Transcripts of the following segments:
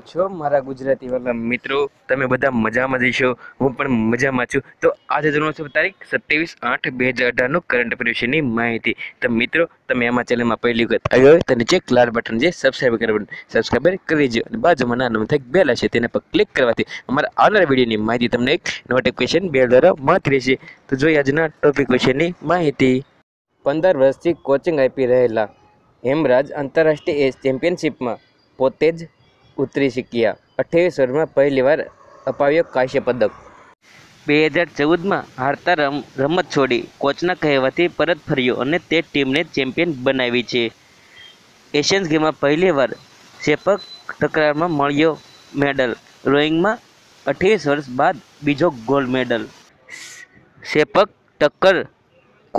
કેમ છો મારા ગુજરાતી વાલા મિત્રો તમે બધા મજામાં જઈશો હું પણ મજામાં છું તો આજે ધોરણ છે તારીખ સત્યાવીસ આઠ બે હજાર અઢારનું કરંટ અફેર માહિતી તો મિત્રો તમે આમાં ચેનલમાં પહેલી વખત આવ્યો હોય તો નીચે લાલ બટન જે સબસ્ક્રાઈબ કરવા બટન સબસ્ક્રાઈબ કરી દેજો અને બાજુમાં નાનું થાય બેલ હશે તેના પર ક્લિક કરવાથી અમારા આવનારા વિડીયોની માહિતી તમને એક નોટિફિકેશન બેલ દ્વારા મળતી રહેશે તો જોઈએ આજના ટોપિક વિશેની માહિતી પંદર વર્ષથી કોચિંગ આપી રહેલા હેમરાજ આંતરરાષ્ટ્રીય ચેમ્પિયનશિપમાં પોતે જ ઉતરી શક્યા અઠ્યાવીસ ઓવરમાં પહેલીવાર અપાવ્યો કાંસ્ય પદક બે હજાર ચૌદમાં હારતા રમ રમત છોડી કોચના કહેવાથી પરત ફર્યો અને તે ટીમને ચેમ્પિયન બનાવી છે એશિયન્સ ગેમમાં પહેલીવાર સેપક તકરારમાં મળ્યો મેડલ રોઈંગમાં અઠ્યાવીસ વર્ષ બાદ બીજો ગોલ્ડ મેડલ સેપક ટક્કર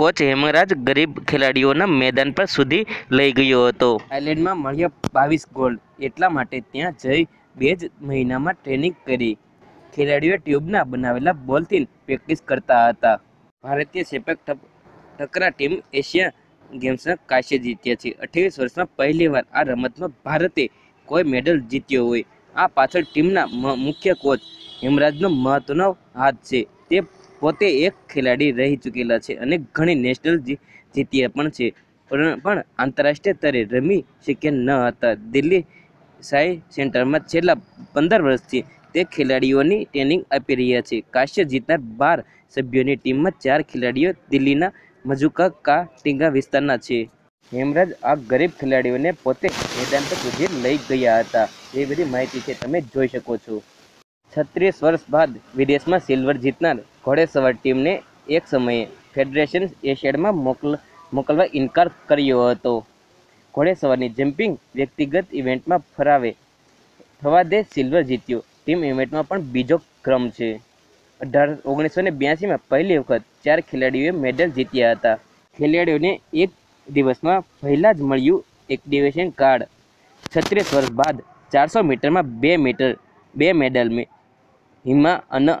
કોચ હેમરાજ ગરીબ ખેલાડીઓના મેદાન પર સુધી લઈ ગયો હતો આયર્લેન્ડમાં મળ્યા બાવીસ ગોલ્ડ એટલા માટે ત્યાં જઈ બે જ મહિનામાં ટ્રેનિંગ કરી ખેલાડીઓ ટ્યુબના બનાવેલા બોલથી પ્રેક્ટિસ કરતા હતા ભારતીય સેપક ટકરા ટીમ એશિયા ગેમ્સના કાંસ્ય જીત્યા છે અઠ્યાવીસ વર્ષમાં પહેલીવાર આ રમતમાં ભારતે કોઈ મેડલ જીત્યો હોય આ પાછળ ટીમના મુખ્ય કોચ હેમરાજનો મહત્વનો હાથ છે તે પોતે એક ખેલાડી રહી ચૂકેલા છે અને ઘણી નેશનલ જીત્યા પણ છે પણ આંતરરાષ્ટ્રીય સ્તરે રમી શક્યા ન હતા દિલ્હી સાઈ સેન્ટરમાં છેલ્લા પંદર વર્ષથી તે ખેલાડીઓની ટ્રેનિંગ આપી રહ્યા છે કાશ્ય જીતનાર બાર સભ્યોની ટીમમાં ચાર ખેલાડીઓ દિલ્હીના મજુકા કા ટીંગા વિસ્તારના છે હેમરાજ આ ગરીબ ખેલાડીઓને પોતે મેદાન પર સુધી લઈ ગયા હતા એ બધી માહિતી છે તમે જોઈ શકો છો છત્રીસ વર્ષ બાદ વિદેશમાં સિલ્વર જીતનાર ઘોડેસવાર ટીમને એક સમયે ફેડરેશન એશિયાડમાં મોકલ મોકલવા ઇનકાર કર્યો હતો ઘોડેસવારની જમ્પિંગ વ્યક્તિગત ઇવેન્ટમાં ફરાવે થવા દે સિલ્વર જીત્યો ટીમ ઇવેન્ટમાં પણ બીજો ક્રમ છે અઢાર ઓગણીસો ને બ્યાસીમાં પહેલી વખત ચાર ખેલાડીઓએ મેડલ જીત્યા હતા ખેલાડીઓને એક દિવસમાં પહેલાં જ મળ્યું એક ડિવેશન કાર્ડ છત્રીસ વર્ષ બાદ ચારસો મીટરમાં બે મીટર બે મેડલ હિમા અને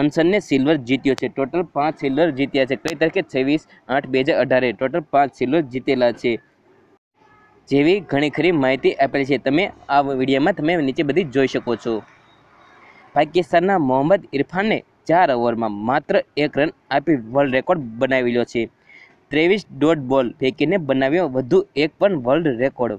અનસનને સિલ્વર જીત્યો છે ટોટલ પાંચ સિલ્વર જીત્યા છે કઈ તરીકે છવ્વીસ આઠ બે હજાર અઢારે ટોટલ પાંચ સિલ્વર જીતેલા છે જેવી ઘણી ખરી માહિતી આપેલી છે તમે આ વિડીયોમાં તમે નીચે બધી જોઈ શકો છો પાકિસ્તાનના મોહમ્મદ ઇરફાને ચાર ઓવરમાં માત્ર એક રન આપી વર્લ્ડ રેકોર્ડ બનાવેલો છે ત્રેવીસ ડોટ બોલ ફેંકીને બનાવ્યો વધુ એક પણ વર્લ્ડ રેકોર્ડ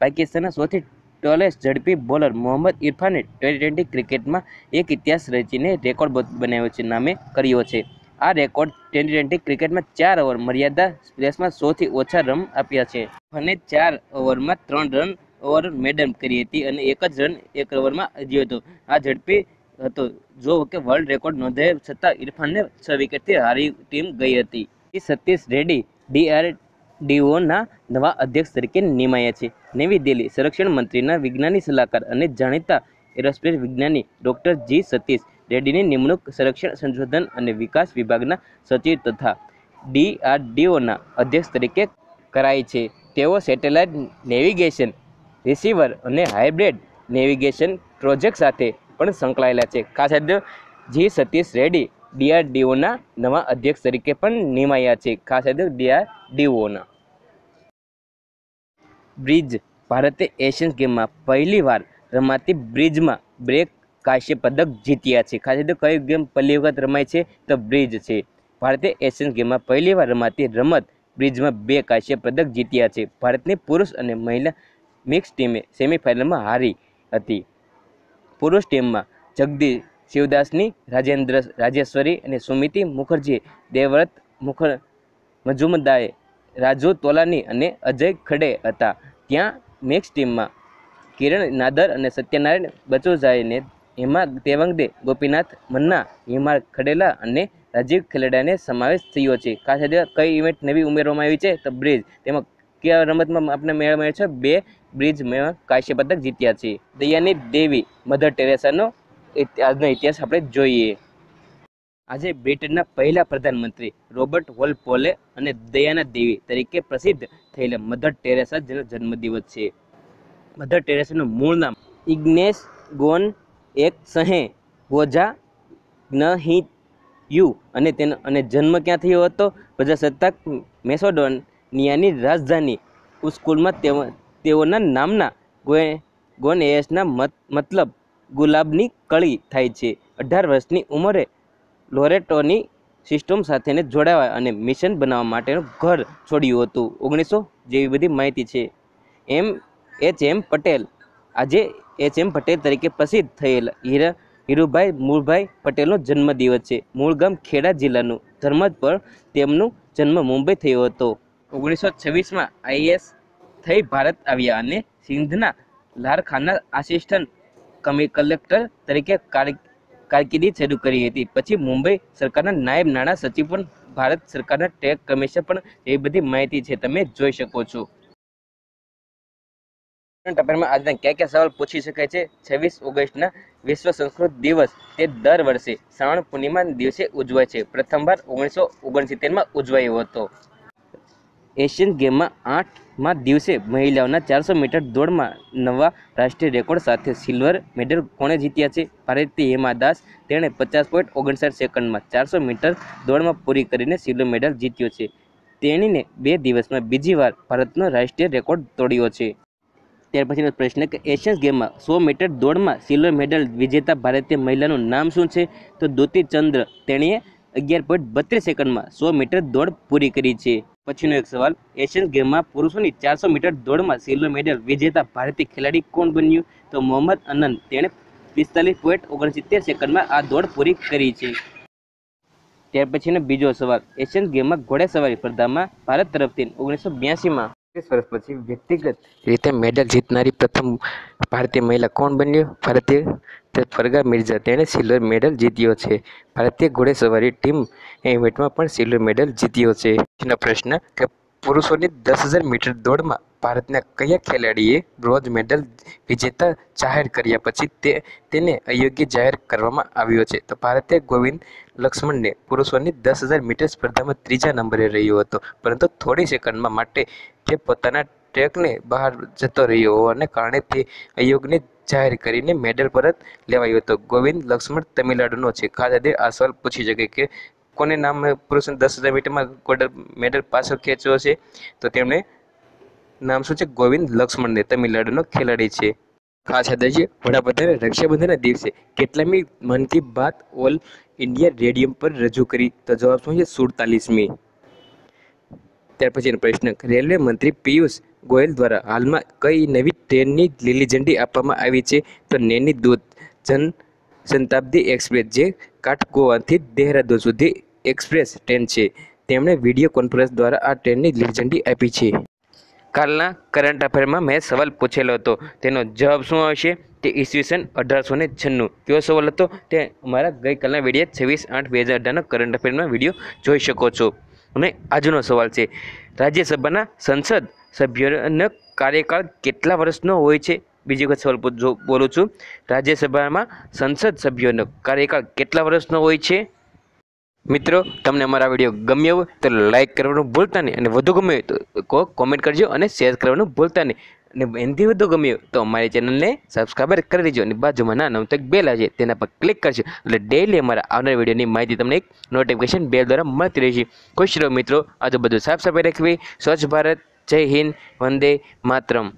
પાકિસ્તાનના સૌથી ટોલે ઝડપી બોલર મોહમ્મદ ઇરફાને ટ્વેન્ટી ટ્વેન્ટી ક્રિકેટમાં એક ઇતિહાસ રચીને રેકોર્ડ બનાવ્યો છે નામે કર્યો છે આ રેકોર્ડ ટ્વેન્ટી ટ્વેન્ટી ક્રિકેટમાં ચાર ઓવર મર્યાદા સ્પ્લેસમાં સૌથી ઓછા રન આપ્યા છે અને ચાર ઓવરમાં ત્રણ રન ઓવર મેડમ કરી હતી અને એક જ રન એક ઓવરમાં અજ્યો હતો આ ઝડપી હતો જો કે વર્લ્ડ રેકોર્ડ નોંધાય છતાં ઇરફાનને છ વિકેટથી હારી ટીમ ગઈ હતી સતીશ રેડ્ડી ડીઆર ડીઓના નવા અધ્યક્ષ તરીકે નિમાયા છે નવી દિલ્હી સંરક્ષણ મંત્રીના વિજ્ઞાની સલાહકાર અને જાણીતા એરોસ્પેસ વિજ્ઞાની ડૉક્ટર જી સતીશ રેડ્ડીની નિમણૂક સંરક્ષણ સંશોધન અને વિકાસ વિભાગના સચિવ તથા ડીઆરડીઓના અધ્યક્ષ તરીકે કરાઈ છે તેઓ સેટેલાઇટ નેવિગેશન રિસીવર અને હાઇબ્રિડ નેવિગેશન પ્રોજેક્ટ સાથે પણ સંકળાયેલા છે ખાસ યાદ જી સતીશ રેડ્ડી ડીઆરડીઓના નવા અધ્યક્ષ તરીકે પણ નિમાયા છે ખાસ અધ્યક્ષ ડીઆરડીઓના બ્રિજ ભારતે એશિયન ગેમમાં પહેલીવાર રમાતી બ્રિજમાં બ્રેક કાંસ્ય પદક જીત્યા છે ખાસ તો કઈ ગેમ પહેલી વખત રમાય છે તો બ્રિજ છે ભારતે એશિયન ગેમમાં પહેલીવાર રમાતી રમત બ્રિજમાં બે કાંસ્ય પદક જીત્યા છે ભારતની પુરુષ અને મહિલા મિક્સ ટીમે સેમિફાઇનલમાં હારી હતી પુરુષ ટીમમાં જગદીશ શિવદાસની રાજેન્દ્ર રાજેશ્વરી અને સુમિતિ મુખર્જી દેવવ્રત મુખર મજુમદાએ રાજુ તોલાની અને અજય ખડે હતા ત્યાં મેક્સ ટીમમાં કિરણ નાદર અને સત્યનારાયણ બચુજાઈને હેમા દેવંગદે ગોપીનાથ મન્ના હેમા ખડેલા અને રાજીવ ખેલેડાને સમાવેશ થયો છે ખાસ કઈ ઇવેન્ટ નવી ઉમેરવામાં આવી છે તો બ્રિજ તેમાં કયા રમતમાં આપણે મેળવ્યો છે બે બ્રિજ મેળવા કાંસ્ય પદક જીત્યા છે દયાની દેવી મધર ટેરેસાનો આજનો ઇતિહાસ આપણે જોઈએ આજે બ્રિટનના પહેલા પ્રધાનમંત્રી રોબર્ટ હોલ પોલે અને દયાના દેવી તરીકે પ્રસિદ્ધ થયેલા મધર ટેરેસા જેનો જન્મદિવસ છે મધર ટેરેસાનું મૂળ નામ ઇગ્નેસ ગોન એક સહે હોજા નહી યુ અને તેનો અને જન્મ ક્યાં થયો હતો પ્રજાસત્તાક મેસોડોનિયાની રાજધાની ઉસ્કૂલમાં તેઓના નામના ગોએ ગોન એસના મત મતલબ ગુલાબની કળી થાય છે અઢાર વર્ષની ઉંમરે લોરેટોની સિસ્ટમ સાથેને જોડાવા અને મિશન બનાવવા માટેનું ઘર છોડ્યું હતું ઓગણીસો જેવી બધી માહિતી છે એમ એચ એમ પટેલ આજે એચ એમ પટેલ તરીકે પ્રસિદ્ધ થયેલ હીરા હીરુભાઈ મૂળભાઈ પટેલનો જન્મદિવસ છે મૂળ ગામ ખેડા જિલ્લાનું ધર્મજ પર તેમનું જન્મ મુંબઈ થયો હતો ઓગણીસો છવ્વીસમાં આઈએસ થઈ ભારત આવ્યા અને સિંધના લારખાના આસિસ્ટન્ટ કમી કલેક્ટર તરીકે કારકિર્દી શરૂ કરી હતી પછી મુંબઈ સરકારના નાયબ નાણાં સચિવ પણ ભારત સરકારના ટેક કમિશન પણ એ બધી માહિતી છે તમે જોઈ શકો છો આજના ક્યાં ક્યાં સવાલ પૂછી શકાય છે છવ્વીસ ઓગસ્ટના વિશ્વ સંસ્કૃત દિવસ તે દર વર્ષે શ્રાવણ પૂર્ણિમા દિવસે ઉજવાય છે પ્રથમવાર ઓગણીસો ઓગણસિત્તેરમાં ઉજવાયો હતો એશિયન ગેમમાં આઠમાં દિવસે મહિલાઓના ચારસો મીટર દોડમાં નવા રાષ્ટ્રીય રેકોર્ડ સાથે સિલ્વર મેડલ કોણે જીત્યા છે ભારતીય હેમા દાસ તેણે પચાસ પોઈન્ટ ઓગણસાઠ સેકન્ડમાં ચારસો મીટર દોડમાં પૂરી કરીને સિલ્વર મેડલ જીત્યો છે તેણીને બે દિવસમાં બીજી વાર ભારતનો રાષ્ટ્રીય રેકોર્ડ તોડ્યો છે ત્યાર પછીનો પ્રશ્ન કે એશિયન્સ ગેમમાં સો મીટર દોડમાં સિલ્વર મેડલ વિજેતા ભારતીય મહિલાનું નામ શું છે તો દુતી ચંદ્ર તેણીએ અગિયાર પોઈન્ટ બત્રીસ સેકન્ડમાં સો મીટર દોડ પૂરી કરી છે પછીનો એક સવાલ એશિયન ગેમમાં પુરુષોની ચારસો મીટર દોડમાં સિલ્વર મેડલ વિજેતા ભારતીય ખેલાડી કોણ બન્યું તો મોહમ્મદ અનંત તેણે પિસ્તાલીસ પોઈન્ટ ઓગણસિત્તેર સેકન્ડમાં આ દોડ પૂરી કરી છે ત્યાર પછીનો બીજો સવાલ એશિયન ગેમમાં ઘોડેસવારી સ્પર્ધામાં ભારત તરફથી ઓગણીસો બ્યાસીમાં ત્રીસ વર્ષ પછી વ્યક્તિગત રીતે મેડલ જીતનારી પ્રથમ ભારતીય મહિલા કોણ બન્યું ભારતીય ફરગા મિર્ઝા તેણે સિલ્વર મેડલ જીત્યો છે ભારતીય ઘોડેસવારી ટીમ ઇવેન્ટમાં પણ સિલ્વર મેડલ જીત્યો છે પછીનો પ્રશ્ન કે પુરુષોની દસ હજાર મીટર દોડમાં ભારતના કયા ખેલાડીએ બ્રોન્ઝ મેડલ વિજેતા જાહેર કર્યા પછી તે તેને અયોગ્ય જાહેર કરવામાં આવ્યો છે તો ભારતે ગોવિંદ લક્ષ્મણને પુરુષોની દસ હજાર મીટર સ્પર્ધામાં ત્રીજા નંબરે રહ્યો હતો પરંતુ થોડી સેકન્ડમાં માટે તે પોતાના ટ્રેકને બહાર જતો રહ્યો હોવાને કારણે તે અયોગને જાહેર કરીને મેડલ પરત લેવાયો હતો ગોવિંદ લક્ષ્મણ તમિલનાડુનો છે ખાસ આ સવાલ પૂછી શકે કે કોને નામ પુરુષને દસ હજાર મીટરમાં ગોલ્ડ મેડલ પાછળ ખેંચ્યો છે તો તેમણે નામ શું છે ગોવિંદ લક્ષ્મણને તમિલનાડુનો ખેલાડી છે ખાસ યાદ છે વડાપ્રધાને રક્ષાબંધનના દિવસે કેટલામી Mann Ki Baat All India Radio પર રજૂ કરી તો જવાબ શું છે સુડતાલીસમી ત્યાર પછીનો પ્રશ્ન રેલવે મંત્રી પિયુષ ગોયલ દ્વારા હાલમાં કઈ નવી ટ્રેનની લીલી ઝંડી આપવામાં આવી છે તો નેની દૂત જન શતાબ્દી એક્સપ્રેસ જે કાટગોવાથી દેહરાદૂન સુધી એક્સપ્રેસ ટ્રેન છે તેમણે વિડીયો કોન્ફરન્સ દ્વારા આ ટ્રેનની લીલી ઝંડી આપી છે કાલના કરંટ અફેરમાં મેં સવાલ પૂછેલો હતો તેનો જવાબ શું આવશે તે ઈસવીસન અઢારસો ને છન્નું કેવો સવાલ હતો તે અમારા ગઈકાલના વિડીયો છવ્વીસ આઠ બે હજાર અઢારના કરંટ અફેરનો વિડીયો જોઈ શકો છો અને આજનો સવાલ છે રાજ્યસભાના સંસદ સભ્યોનો કાર્યકાળ કેટલા વર્ષનો હોય છે બીજી વખત સવાલ બોલું છું રાજ્યસભામાં સંસદ સભ્યોનો કાર્યકાળ કેટલા વર્ષનો હોય છે મિત્રો તમને અમારા વિડીયો ગમ્યો હોય તો લાઇક કરવાનું ભૂલતા નહીં અને વધુ ગમ્યું તો કોમેન્ટ કરજો અને શેર કરવાનું ભૂલતા નહીં અને એનાથી વધુ ગમ્યું તો અમારી ચેનલને સબસ્ક્રાઈબર કરી દેજો અને બાજુમાં નાનો તક બેલ આવશે તેના પર ક્લિક કરજો એટલે ડેઈલી અમારા આવનાર વિડીયોની માહિતી તમને એક નોટિફિકેશન બેલ દ્વારા મળતી રહેશે ખુશ રહો મિત્રો આ બધું સાફ સફાઈ રાખવી સ્વચ્છ ભારત જય હિન્દ વંદે માતરમ